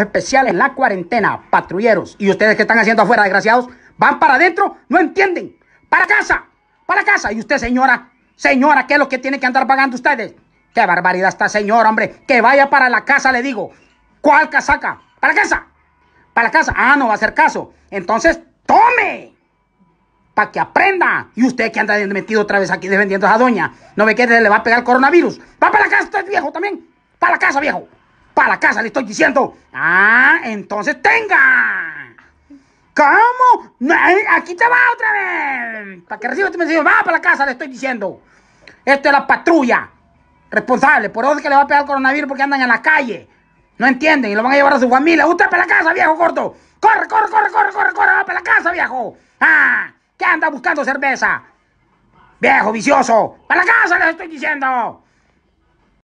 especiales, la cuarentena, patrulleros. Y ustedes que están haciendo afuera, desgraciados, van para adentro, no entienden. Para casa, para casa. Y usted, señora, señora, ¿qué es lo que tiene que andar pagando ustedes? Qué barbaridad está, señora, hombre. Que vaya para la casa, le digo. ¿Cuál casaca? Para casa, para casa. Ah, no va a hacer caso. Entonces, tome. Para que aprenda. Y usted que anda metido otra vez aquí defendiendo a esa doña. No me quede, le va a pegar el coronavirus. Va para la casa, usted viejo también. Para la casa, viejo para la casa, le estoy diciendo. Ah, entonces tenga. ¿Cómo? Eh, aquí te va otra vez. Para que reciba este mensaje, va para la casa, le estoy diciendo. Esto es la patrulla responsable. Por eso que le va a pegar el coronavirus porque andan en la calle. No entienden y lo van a llevar a su familia. Usted para la casa, viejo corto. Corre, corre, corre, corre, corre, corre, va para la casa, viejo. Ah, ¿qué anda buscando cerveza? Viejo vicioso. Para la casa, le estoy diciendo.